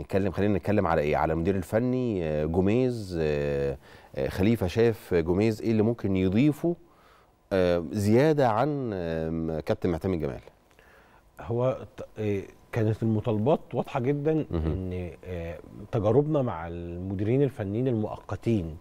نتكلم خلينا نتكلم على ايه على المدير الفني آه، جوميز آه، آه، خليفه شاف جوميز ايه اللي ممكن يضيفه زياده عن كابتن معتمد جمال هو كانت المطالبات واضحه جدا ان تجاربنا مع المديرين الفنيين المؤقتين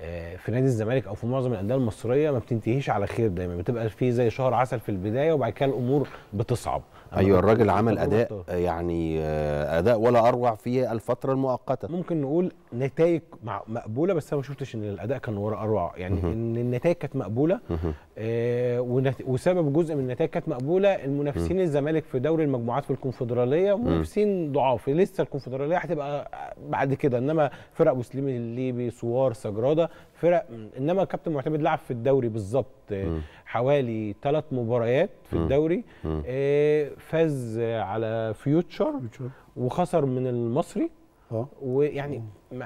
آه، في نادي الزمالك او في معظم الانديه المصريه ما بتنتهيش على خير دايما بتبقى في زي شهر عسل في البدايه وبعد كده الامور بتصعب ايوه الراجل عمل اداء يعني آه، اداء ولا اروع في الفتره المؤقته ممكن نقول نتائج مقبوله بس انا ما شفتش ان الاداء كان ورا اروع يعني ان النتائج كانت مقبوله آه وسبب جزء من النتائج كانت مقبوله المنافسين الزمالك في دوري المجموعات في الكونفدراليه منافسين ضعاف لسه الكونفدراليه هتبقى بعد كده انما فرق بوسليم الليبي سوار سجراده فرق انما كابتن معتمد لعب في الدوري بالظبط آه، حوالي ثلاث مباريات في الدوري آه، فاز على فيوتشر وخسر من المصري اه ويعني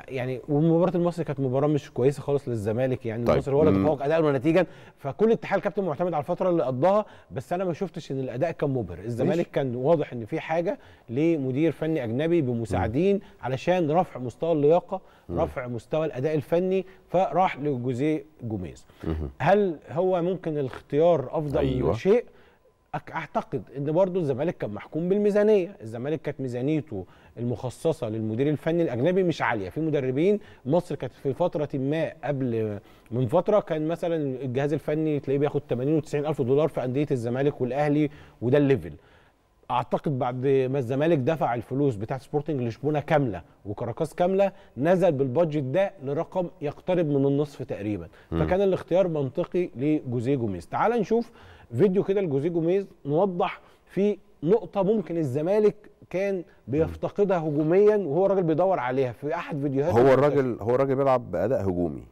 يعني ومباراه المصري كانت مباراه مش كويسه خالص للزمالك يعني طيب. المصري هو اللي تفوق اداء ونتيجا فكل اتحاد الكابتن معتمد على الفتره اللي قضاها بس انا ما شفتش ان الاداء كان مبهر الزمالك كان واضح ان في حاجه لمدير فني اجنبي بمساعدين مم. علشان رفع مستوى اللياقه رفع مستوى الاداء الفني فراح لجوزيه جوميز هل هو ممكن الاختيار افضل أيوة. شيء اعتقد ان برضه الزمالك كان محكوم بالميزانيه الزمالك كانت ميزانيته المخصصه للمدير الفني الاجنبي مش عاليه في مدربين مصر كانت في فتره ما قبل من فتره كان مثلا الجهاز الفني تلاقيه بياخد 80 و 90 الف دولار في انديه الزمالك والاهلي وده الليفل اعتقد بعد ما الزمالك دفع الفلوس بتاعت سبورتنج لشبونه كامله وكراكاس كامله نزل بالبادجت ده لرقم يقترب من النصف تقريبا م. فكان الاختيار منطقي لجوزيه جوميز تعال نشوف فيديو كده لجوزيه جوميز نوضح في نقطه ممكن الزمالك كان بيفتقدها هجوميا وهو راجل بيدور عليها في احد فيديوهاته هو الراجل هو الراجل بيلعب باداء هجومي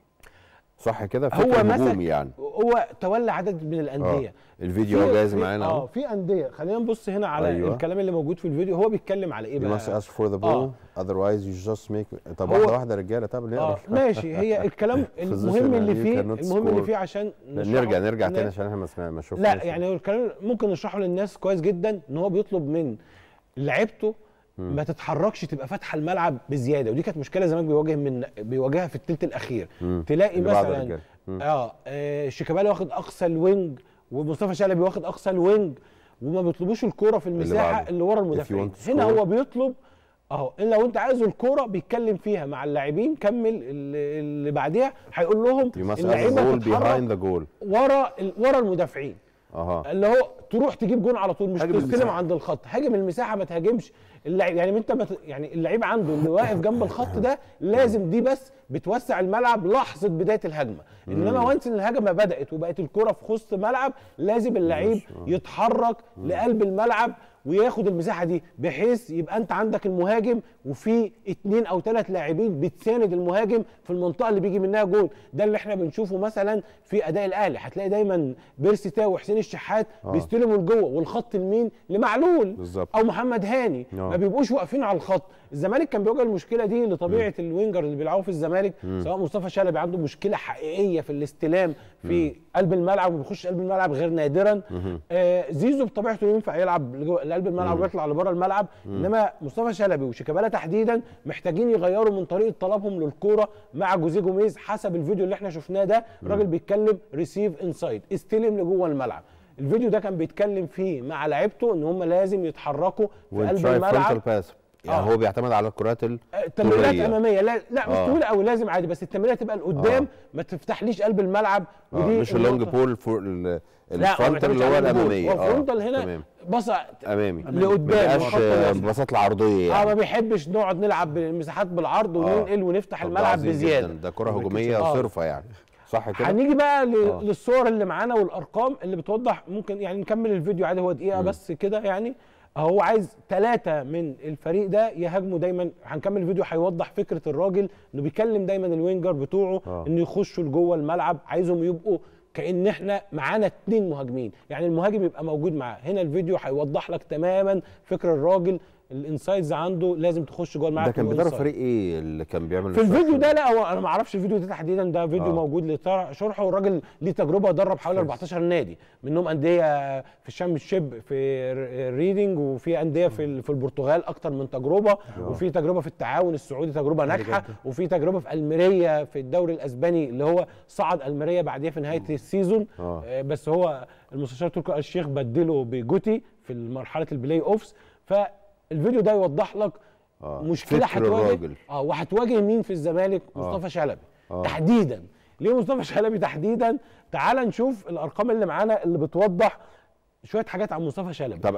صح كده هو مثلا يعني هو تولى عدد من الانديه آه. الفيديو هو جاهز معانا اه في انديه خلينا نبص هنا على أيوة. الكلام اللي موجود في الفيديو هو بيتكلم على ايه بقى you must ask for the ball آه. otherwise you just make طب واحده واحده رجاله طب نقرا آه. ماشي هي الكلام المهم اللي فيه المهم اللي فيه عشان نرجع نرجع تاني عشان احنا ما شفناش لا يعني هو الكلام ممكن نشرحه للناس كويس جدا ان هو بيطلب من لعيبته ما تتحركش تبقى فاتحه الملعب بزياده ودي كانت مشكله زمان بيواجه من بيواجهها في الثلث الاخير مم. تلاقي مثلا اه, آه شيكابالا واخد اقصى الوينج ومصطفى شلبي واخد اقصى الوينج وما بيطلبوش الكوره في المساحه اللي, اللي ورا المدافعين هنا هو بيطلب اهو ان لو انت عايزه الكوره بيتكلم فيها مع اللاعبين كمل اللي بعديها هيقول لهم اللعيبه جول ورا ورا المدافعين اللي هو تروح تجيب جون على طول مش تستلم عند الخط هاجم المساحه ما تهاجمش اللعيب يعني انت يعني اللعيب عنده اللي واقف جنب الخط ده لازم دي بس بتوسع الملعب لحظه بدايه الهجمه انما وانس ان الهجمه بدات وبقت الكره في خص ملعب لازم اللعيب يتحرك لقلب الملعب وياخد المساحه دي بحيث يبقى انت عندك المهاجم وفي اثنين او ثلاث لاعبين بتساند المهاجم في المنطقه اللي بيجي منها جول ده اللي احنا بنشوفه مثلا في اداء الاهلي هتلاقي دايما بيرسي تاو وحسين الشحات آه. بيستلموا لجوه والخط المين لمعلول بالزبط. او محمد هاني آه. بيبقوش واقفين على الخط الزمالك كان بيواجه المشكله دي لطبيعه م. الوينجر اللي بيلعبوا في الزمالك م. سواء مصطفى شلبي عنده مشكله حقيقيه في الاستلام في م. قلب الملعب وبيخش قلب الملعب غير نادرا آه زيزو بطبيعته ينفع يلعب لقلب الملعب ويطلع لبره الملعب انما مصطفى شلبي وشيكابالا تحديدا محتاجين يغيروا من طريقه طلبهم للكوره مع جوزيه جوميز حسب الفيديو اللي احنا شفناه ده الراجل بيتكلم ريسيف انسايد استلم لجوه الملعب الفيديو ده كان بيتكلم فيه مع لعيبته ان هم لازم يتحركوا في قلب الملعب يعني آه. هو بيعتمد على الكرات آه، التمريرات اماميه لا لا آه. مش طويله قوي لازم عادي بس التمريرات تبقى لقدام آه. ما تفتحليش قلب الملعب آه، ودي آه. مش اللونج بول فور الفرونتال اللي هو الاماميه اه الفرونتال هنا بص امامي لقدام الباصات العرضيه آه، يعني. اه ما بيحبش نقعد نلعب بالمساحات بالعرض وننقل ونفتح الملعب بزياده ده كره هجوميه صرفه يعني صح كده هنيجي بقى آه. للصور اللي معانا والارقام اللي بتوضح ممكن يعني نكمل الفيديو عادي هو دقيقه م. بس كده يعني هو عايز ثلاثة من الفريق ده يهاجموا دايما هنكمل الفيديو هيوضح فكرة الراجل انه بيكلم دايما الوينجر بتوعه آه. انه يخشوا لجوه الملعب عايزهم يبقوا كان احنا معانا اثنين مهاجمين يعني المهاجم يبقى موجود معاه هنا الفيديو هيوضح لك تماما فكره الراجل الانسايدز عنده لازم تخش جوه الملعب ده كان بيدرب فريق ايه اللي كان بيعمل في الفيديو ده لا هو انا ما اعرفش الفيديو ده تحديدا ده فيديو آه. موجود لشرحه والراجل ليه تجربه درب حوالي 14 نادي منهم انديه في الشام الشب في ريدنج وفي انديه في في البرتغال اكتر من تجربه آه. وفي تجربه في التعاون السعودي تجربه ناجحه وفي تجربه في الميريا في الدوري الاسباني اللي هو صعد الميريا بعديه في نهايه آه. السيزون آه. آه. بس هو المستشار تركي الشيخ بدله بجوتي في مرحله البلاي اوفز ف الفيديو ده يوضح لك آه. مشكله هتواجه اه وهتواجه مين في الزمالك آه. مصطفى شلبي آه. تحديدا ليه مصطفى شلبي تحديدا تعال نشوف الارقام اللي معانا اللي بتوضح شويه حاجات عن مصطفى شلبي